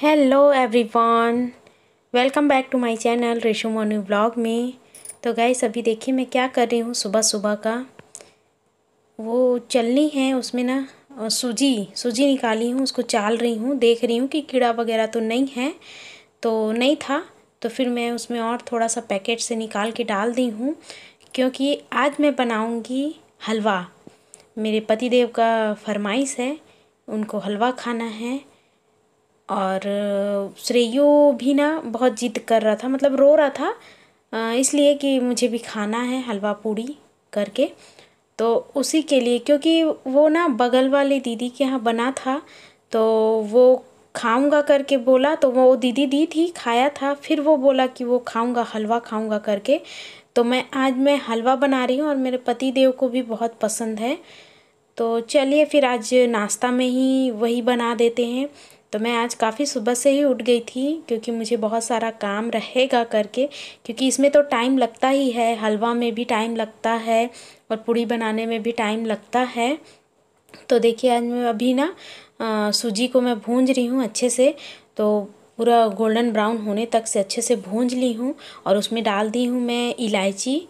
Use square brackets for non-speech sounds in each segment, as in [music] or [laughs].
hello everyone welcome back to my channel रेशो Monu blog में तो गाइस अभी देखिए मैं क्या कर रही हूँ सुबह सुबह का वो चलनी है उसमें ना सूजी सूजी निकाली हूँ उसको चाल रही हूँ देख रही हूँ कि कीड़ा वगैरह तो नहीं है तो नहीं था तो फिर मैं उसमें और थोड़ा सा पैकेट से निकाल के डाल दी हूँ क्योंकि आज मैं बनाऊँगी हलवा मेरे पतिदेव का फरमाइश है उनको हलवा खाना है और श्रेयो भी ना बहुत जिद कर रहा था मतलब रो रहा था इसलिए कि मुझे भी खाना है हलवा पूड़ी करके तो उसी के लिए क्योंकि वो ना बगल वाले दीदी के यहाँ बना था तो वो खाऊंगा करके बोला तो वो दीदी दी थी खाया था फिर वो बोला कि वो खाऊंगा हलवा खाऊंगा करके तो मैं आज मैं हलवा बना रही हूँ और मेरे पति देव को भी बहुत पसंद है तो चलिए फिर आज नाश्ता में ही वही बना देते हैं तो मैं आज काफ़ी सुबह से ही उठ गई थी क्योंकि मुझे बहुत सारा काम रहेगा करके क्योंकि इसमें तो टाइम लगता ही है हलवा में भी टाइम लगता है और पूड़ी बनाने में भी टाइम लगता है तो देखिए आज मैं अभी ना सूजी को मैं भूंज रही हूँ अच्छे से तो पूरा गोल्डन ब्राउन होने तक से अच्छे से भूंज ली हूँ और उसमें डाल दी हूँ मैं इलायची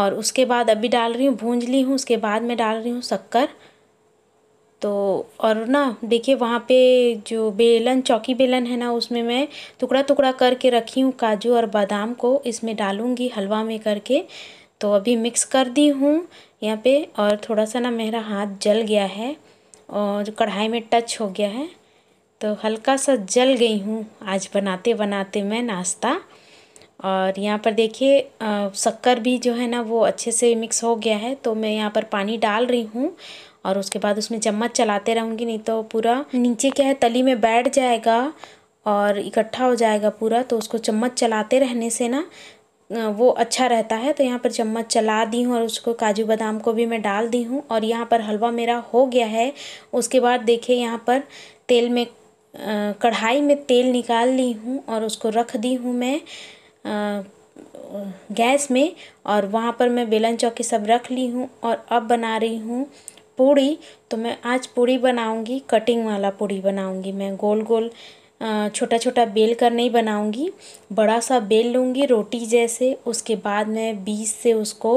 और उसके बाद अभी डाल रही हूँ भूंज ली हूँ उसके बाद मैं डाल रही हूँ शक्कर तो और ना देखिए वहाँ पे जो बेलन चौकी बेलन है ना उसमें मैं टुकड़ा टुकड़ा करके रखी हूँ काजू और बादाम को इसमें डालूँगी हलवा में करके तो अभी मिक्स कर दी हूँ यहाँ पे और थोड़ा सा ना मेरा हाथ जल गया है और कढ़ाई में टच हो गया है तो हल्का सा जल गई हूँ आज बनाते बनाते मैं नाश्ता और यहाँ पर देखिए शक्कर भी जो है ना वो अच्छे से मिक्स हो गया है तो मैं यहाँ पर पानी डाल रही हूँ और उसके बाद उसमें चम्मच चलाते रहूँगी नहीं तो पूरा नीचे क्या है तली में बैठ जाएगा और इकट्ठा हो जाएगा पूरा तो उसको चम्मच चलाते रहने से ना वो अच्छा रहता है तो यहाँ पर चम्मच चला दी हूँ और उसको काजू बादाम को भी मैं डाल दी हूँ और यहाँ पर हलवा मेरा हो गया है उसके बाद देखिए यहाँ पर तेल में कढ़ाई में तेल निकाल ली हूँ और उसको रख दी हूँ मैं गैस में और वहाँ पर मैं बेलन चौकी सब रख ली हूँ और अब बना रही हूँ पूड़ी तो मैं आज पूड़ी बनाऊंगी कटिंग वाला पूड़ी बनाऊंगी मैं गोल गोल छोटा छोटा बेल कर नहीं बनाऊंगी बड़ा सा बेल लूँगी रोटी जैसे उसके बाद मैं बीस से उसको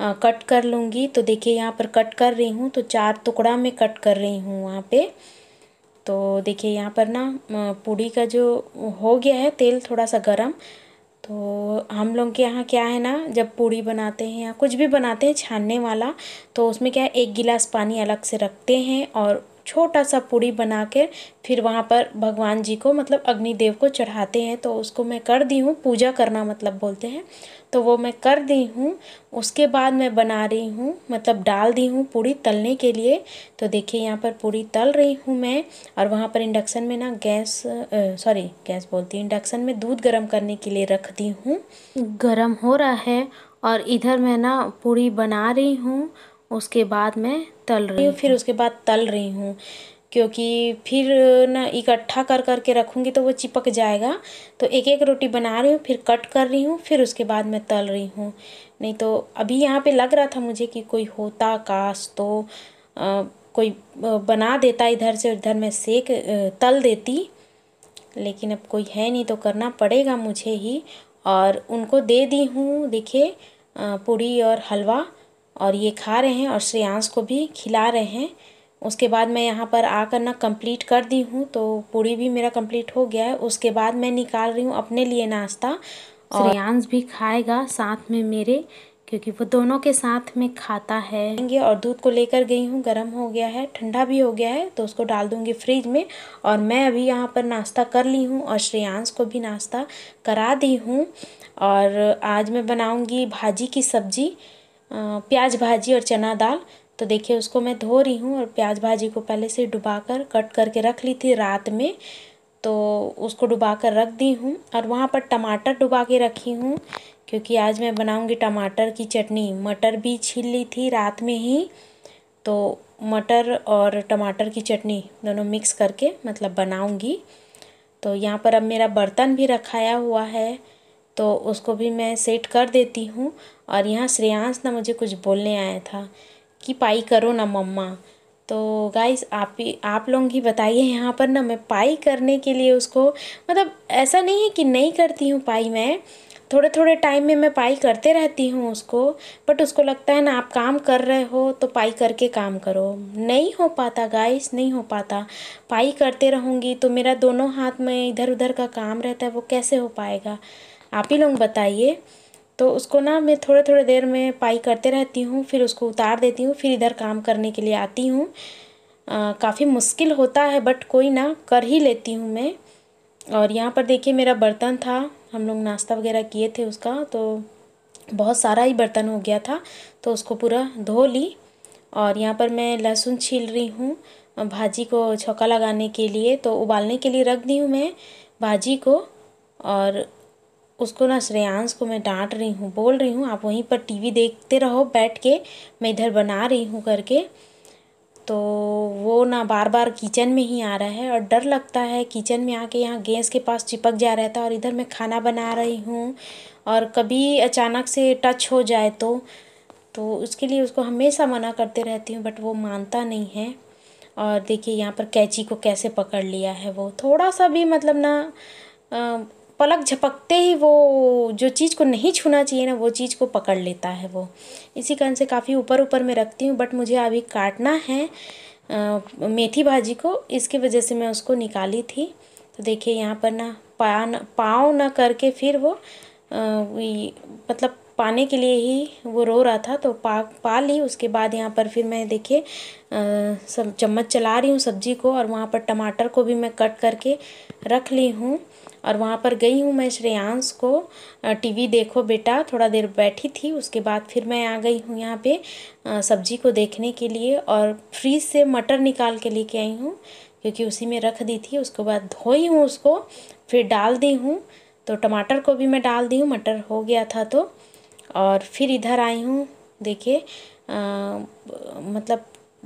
आ, कट कर लूँगी तो देखिए यहाँ पर कट कर रही हूँ तो चार टुकड़ा में कट कर रही हूँ वहाँ पे तो देखिए यहाँ पर ना पूड़ी का जो हो गया है तेल थोड़ा सा गर्म तो हम लोग के यहाँ क्या है ना जब पूड़ी बनाते हैं या कुछ भी बनाते हैं छानने वाला तो उसमें क्या है एक गिलास पानी अलग से रखते हैं और छोटा सा पूड़ी बना कर फिर वहाँ पर भगवान जी को मतलब अग्निदेव को चढ़ाते हैं तो उसको मैं कर दी हूँ पूजा करना मतलब बोलते हैं तो वो मैं कर दी हूँ उसके बाद मैं बना रही हूँ मतलब डाल दी हूँ पूड़ी तलने के लिए तो देखिए यहाँ पर पूड़ी तल रही हूँ मैं और वहाँ पर इंडक्शन में ना गैस सॉरी गैस बोलती हूँ इंडक्शन में दूध गर्म करने के लिए रख दी हूँ गर्म हो रहा है और इधर मैं ना पूरी बना रही हूँ उसके बाद मैं तल रही हूँ फिर उसके बाद तल रही हूँ क्योंकि फिर ना इकट्ठा कर कर के रखूँगी तो वो चिपक जाएगा तो एक एक रोटी बना रही हूँ फिर कट कर रही हूँ फिर उसके बाद मैं तल रही हूँ नहीं तो अभी यहाँ पे लग रहा था मुझे कि कोई होता काश तो आ, कोई बना देता इधर से उधर मैं सेक तल देती लेकिन अब कोई है नहीं तो करना पड़ेगा मुझे ही और उनको दे दी हूँ देखिए पूड़ी और हलवा और ये खा रहे हैं और श्रेयांश को भी खिला रहे हैं उसके बाद मैं यहाँ पर आकर ना कंप्लीट कर दी हूँ तो पूरी भी मेरा कंप्लीट हो गया है उसके बाद मैं निकाल रही हूँ अपने लिए नाश्ता और श्रेयांश भी खाएगा साथ में मेरे क्योंकि वो दोनों के साथ में खाता है और दूध को लेकर गई हूँ गर्म हो गया है ठंडा भी हो गया है तो उसको डाल दूँगी फ्रिज में और मैं अभी यहाँ पर नाश्ता कर ली हूँ और श्रेयांश को भी नाश्ता करा दी हूँ और आज मैं बनाऊँगी भाजी की सब्ज़ी प्याज भाजी और चना दाल तो देखिए उसको मैं धो रही हूँ और प्याज भाजी को पहले से डुबा कर कट करके रख ली थी रात में तो उसको डुबा कर रख दी हूँ और वहाँ पर टमाटर डुबा के रखी हूँ क्योंकि आज मैं बनाऊँगी टमाटर की चटनी मटर भी छील ली थी रात में ही तो मटर और टमाटर की चटनी दोनों मिक्स करके मतलब बनाऊँगी तो यहाँ पर अब मेरा बर्तन भी रखाया हुआ है तो उसको भी मैं सेट कर देती हूँ और यहाँ श्रेयांश ना मुझे कुछ बोलने आया था की पाई करो ना मम्मा तो गाइस आप ही आप लोग ही बताइए यहाँ पर ना मैं पाई करने के लिए उसको मतलब ऐसा नहीं है कि नहीं करती हूँ पाई मैं थोड़े थोड़े टाइम में मैं पाई करते रहती हूँ उसको बट उसको लगता है ना आप काम कर रहे हो तो पाई करके काम करो नहीं हो पाता गाइस नहीं हो पाता पाई करते रहूँगी तो मेरा दोनों हाथ में इधर उधर का काम रहता है वो कैसे हो पाएगा आप ही लोग बताइए तो उसको ना मैं थोड़े थोड़े देर में पाई करते रहती हूँ फिर उसको उतार देती हूँ फिर इधर काम करने के लिए आती हूँ काफ़ी मुश्किल होता है बट कोई ना कर ही लेती हूँ मैं और यहाँ पर देखिए मेरा बर्तन था हम लोग नाश्ता वगैरह किए थे उसका तो बहुत सारा ही बर्तन हो गया था तो उसको पूरा धो ली और यहाँ पर मैं लहसुन छील रही हूँ भाजी को छौका लगाने के लिए तो उबालने के लिए रख दी हूँ मैं भाजी को और उसको ना श्रेयांश को मैं डांट रही हूँ बोल रही हूँ आप वहीं पर टीवी देखते रहो बैठ के मैं इधर बना रही हूँ करके तो वो ना बार बार किचन में ही आ रहा है और डर लगता है किचन में आके यहाँ गैस के पास चिपक जा रहता है और इधर मैं खाना बना रही हूँ और कभी अचानक से टच हो जाए तो तो उसके लिए उसको हमेशा मना करते रहती हूँ बट वो मानता नहीं है और देखिए यहाँ पर कैची को कैसे पकड़ लिया है वो थोड़ा सा भी मतलब ना आ, पलक झपकते ही वो जो चीज़ को नहीं छूना चाहिए ना वो चीज़ को पकड़ लेता है वो इसी कारण से काफ़ी ऊपर ऊपर में रखती हूँ बट मुझे अभी काटना है आ, मेथी भाजी को इसकी वजह से मैं उसको निकाली थी तो देखिए यहाँ पर ना पान पाँव ना करके फिर वो मतलब पाने के लिए ही वो रो रहा था तो पा पा ली उसके बाद यहाँ पर फिर मैं देखिए सब चम्मच चला रही हूँ सब्जी को और वहाँ पर टमाटर को भी मैं कट करके रख ली हूँ और वहाँ पर गई हूँ मैं श्रेयांश को टीवी देखो बेटा थोड़ा देर बैठी थी उसके बाद फिर मैं आ गई हूँ यहाँ पे सब्जी को देखने के लिए और फ्रीज से मटर निकाल के लेके आई हूँ क्योंकि उसी में रख दी थी उसके बाद धोई हूँ उसको फिर डाल दी हूँ तो टमाटर को भी मैं डाल दी हूँ मटर हो गया था तो और फिर इधर आई हूँ देखिए मतलब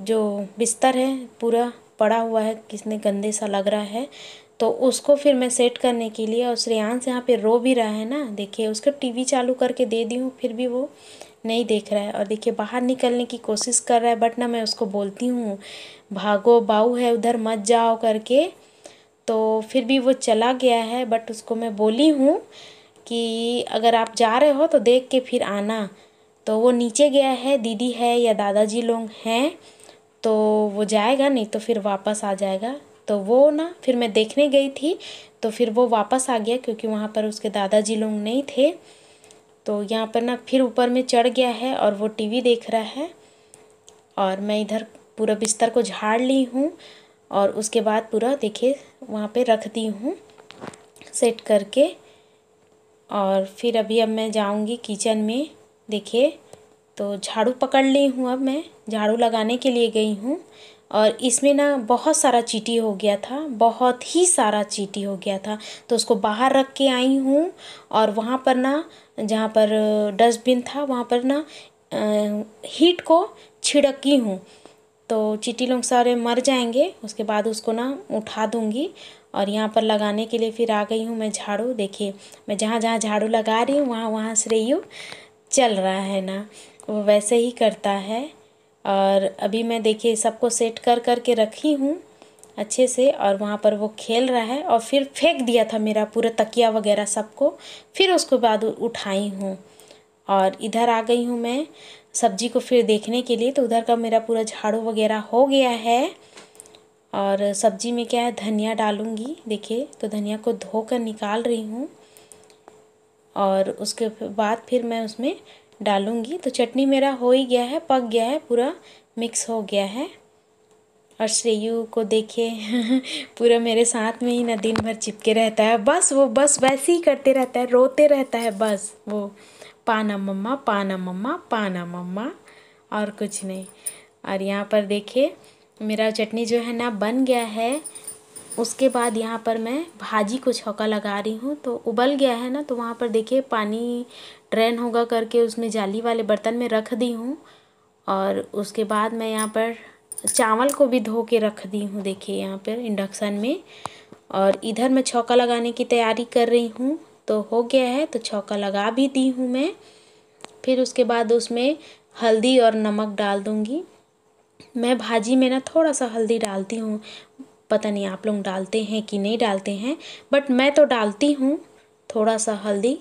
जो बिस्तर है पूरा पड़ा हुआ है किसने गंदे सा लग रहा है तो उसको फिर मैं सेट करने के लिए और श्रेयांस यहाँ पे रो भी रहा है ना देखिए उसको टीवी चालू करके दे दी हूँ फिर भी वो नहीं देख रहा है और देखिए बाहर निकलने की कोशिश कर रहा है बट ना मैं उसको बोलती हूँ भागो बाऊ है उधर मत जाओ करके तो फिर भी वो चला गया है बट उसको मैं बोली हूँ कि अगर आप जा रहे हो तो देख के फिर आना तो वो नीचे गया है दीदी है या दादाजी लोग हैं तो वो जाएगा नहीं तो फिर वापस आ जाएगा तो वो ना फिर मैं देखने गई थी तो फिर वो वापस आ गया क्योंकि वहाँ पर उसके दादाजी लोग नहीं थे तो यहाँ पर ना फिर ऊपर में चढ़ गया है और वो टीवी देख रहा है और मैं इधर पूरा बिस्तर को झाड़ ली हूँ और उसके बाद पूरा देखिए वहाँ पे रख दी हूँ सेट करके और फिर अभी अब मैं जाऊँगी किचन में देखिए तो झाड़ू पकड़ ली हूँ अब मैं झाड़ू लगाने के लिए गई हूँ और इसमें ना बहुत सारा चीटी हो गया था बहुत ही सारा चीटी हो गया था तो उसको बाहर रख के आई हूँ और वहाँ पर ना जहाँ पर डस्टबिन था वहाँ पर ना हीट को छिड़की हूँ तो चीटी लोग सारे मर जाएंगे उसके बाद उसको ना उठा दूँगी और यहाँ पर लगाने के लिए फिर आ गई हूँ मैं झाड़ू देखिए मैं जहाँ जहाँ झाड़ू लगा रही हूँ वहाँ वहाँ श्रेयू चल रहा है ना वो वैसे ही करता है और अभी मैं देखिए सबको सेट कर कर के रखी हूँ अच्छे से और वहाँ पर वो खेल रहा है और फिर फेंक दिया था मेरा पूरा तकिया वगैरह सबको फिर उसके बाद उठाई हूँ और इधर आ गई हूँ मैं सब्जी को फिर देखने के लिए तो उधर का मेरा पूरा झाड़ू वगैरह हो गया है और सब्जी में क्या है धनिया डालूँगी देखिए तो धनिया को धोकर निकाल रही हूँ और उसके बाद फिर मैं उसमें डालूँगी तो चटनी मेरा हो ही गया है पक गया है पूरा मिक्स हो गया है और श्रेयू को देखे [laughs] पूरा मेरे साथ में ही ना दिन भर चिपके रहता है बस वो बस वैसे ही करते रहता है रोते रहता है बस वो पाना मम्मा पाना मम्मा पाना मम्मा और कुछ नहीं और यहाँ पर देखिए मेरा चटनी जो है ना बन गया है उसके बाद यहाँ पर मैं भाजी को छौका लगा रही हूँ तो उबल गया है ना तो वहाँ पर देखिए पानी ड्रेन होगा करके उसमें जाली वाले बर्तन में रख दी हूँ और उसके बाद मैं यहाँ पर चावल को भी धो के रख दी हूँ देखिए यहाँ पर इंडक्शन में और इधर मैं छौका लगाने की तैयारी कर रही हूँ तो हो गया है तो छौका लगा भी दी हूँ मैं फिर उसके बाद उसमें हल्दी और नमक डाल दूँगी मैं भाजी में ना थोड़ा सा हल्दी डालती हूँ पता नहीं आप लोग डालते हैं कि नहीं डालते हैं बट मैं तो डालती हूँ थोड़ा सा हल्दी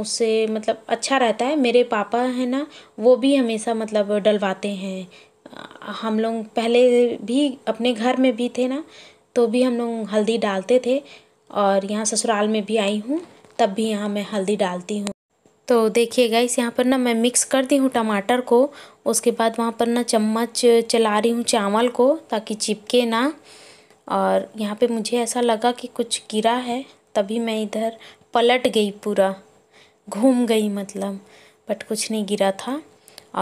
उससे मतलब अच्छा रहता है मेरे पापा हैं ना वो भी हमेशा मतलब डलवाते हैं हम लोग पहले भी अपने घर में भी थे ना तो भी हम लोग हल्दी डालते थे और यहाँ ससुराल में भी आई हूँ तब भी यहाँ मैं हल्दी डालती हूँ तो देखिए गाइस यहाँ पर ना मैं मिक्स करती हूँ टमाटर को उसके बाद वहाँ पर ना चम्मच चला रही हूँ चावल को ताकि चिपके ना और यहाँ पे मुझे ऐसा लगा कि कुछ गिरा है तभी मैं इधर पलट गई पूरा घूम गई मतलब बट कुछ नहीं गिरा था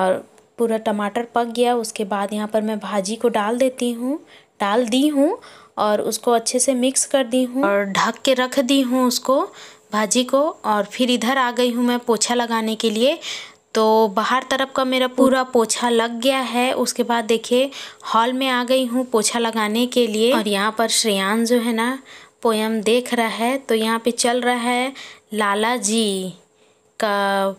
और पूरा टमाटर पक गया उसके बाद यहाँ पर मैं भाजी को डाल देती हूँ डाल दी हूँ और उसको अच्छे से मिक्स कर दी हूँ और ढक के रख दी हूँ उसको भाजी को और फिर इधर आ गई हूँ मैं पोछा लगाने के लिए तो बाहर तरफ का मेरा पूरा पोछा लग गया है उसके बाद देखिए हॉल में आ गई हूँ पोछा लगाने के लिए और यहाँ पर श्रेयान जो है ना पोएम देख रहा है तो यहाँ पे चल रहा है लाला जी का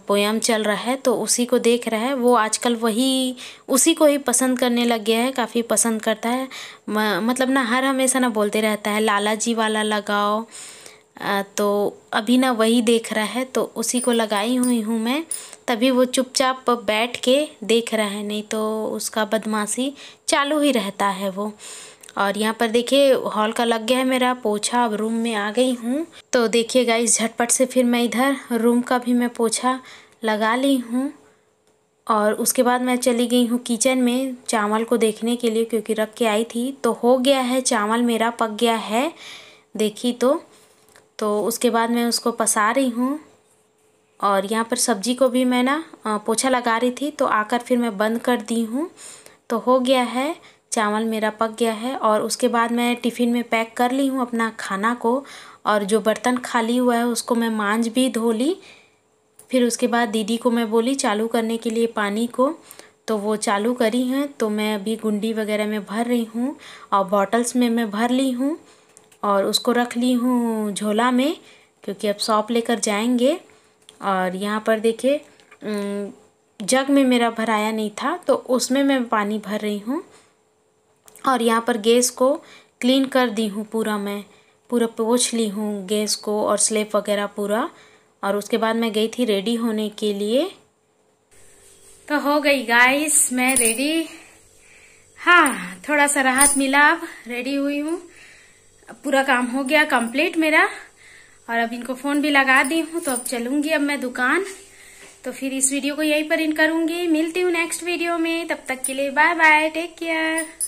पोयम चल रहा है तो उसी को देख रहा है वो आजकल वही उसी को ही पसंद करने लग गया है काफ़ी पसंद करता है म, मतलब ना हर हमेशा ना बोलते रहता है लाला जी वाला लगाओ तो अभी ना वही देख रहा है तो उसी को लगाई हुई हूँ मैं तभी वो चुपचाप बैठ के देख रहा है नहीं तो उसका बदमाशी चालू ही रहता है वो और यहाँ पर देखिए हॉल का लग गया है मेरा पोछा अब रूम में आ गई हूँ तो देखिए इस झटपट से फिर मैं इधर रूम का भी मैं पोछा लगा ली हूँ और उसके बाद मैं चली गई हूँ किचन में चावल को देखने के लिए क्योंकि रख के आई थी तो हो गया है चावल मेरा पक गया है देखी तो तो उसके बाद मैं उसको पसा रही हूँ और यहाँ पर सब्जी को भी मैं ना पोछा लगा रही थी तो आकर फिर मैं बंद कर दी हूँ तो हो गया है चावल मेरा पक गया है और उसके बाद मैं टिफ़िन में पैक कर ली हूँ अपना खाना को और जो बर्तन खाली हुआ है उसको मैं मांझ भी धो ली फिर उसके बाद दीदी को मैं बोली चालू करने के लिए पानी को तो वो चालू करी हैं तो मैं अभी गुंडी वगैरह में भर रही हूँ और बॉटल्स में मैं भर ली हूँ और उसको रख ली हूँ झोला में क्योंकि अब सॉप लेकर जाएंगे और यहाँ पर देखिए जग में मेरा भराया नहीं था तो उसमें मैं पानी भर रही हूँ और यहाँ पर गैस को क्लीन कर दी हूँ पूरा मैं पूरा पोछ ली हूँ गैस को और स्लेब वगैरह पूरा और उसके बाद मैं गई थी रेडी होने के लिए तो हो गई गाइस मैं रेडी हाँ थोड़ा सा राहत मिला अब रेडी हुई हूँ अब पूरा काम हो गया कंप्लीट मेरा और अब इनको फोन भी लगा दी हूँ तो अब चलूंगी अब मैं दुकान तो फिर इस वीडियो को यहीं पर इन करूंगी मिलती हूँ नेक्स्ट वीडियो में तब तक के लिए बाय बाय टेक केयर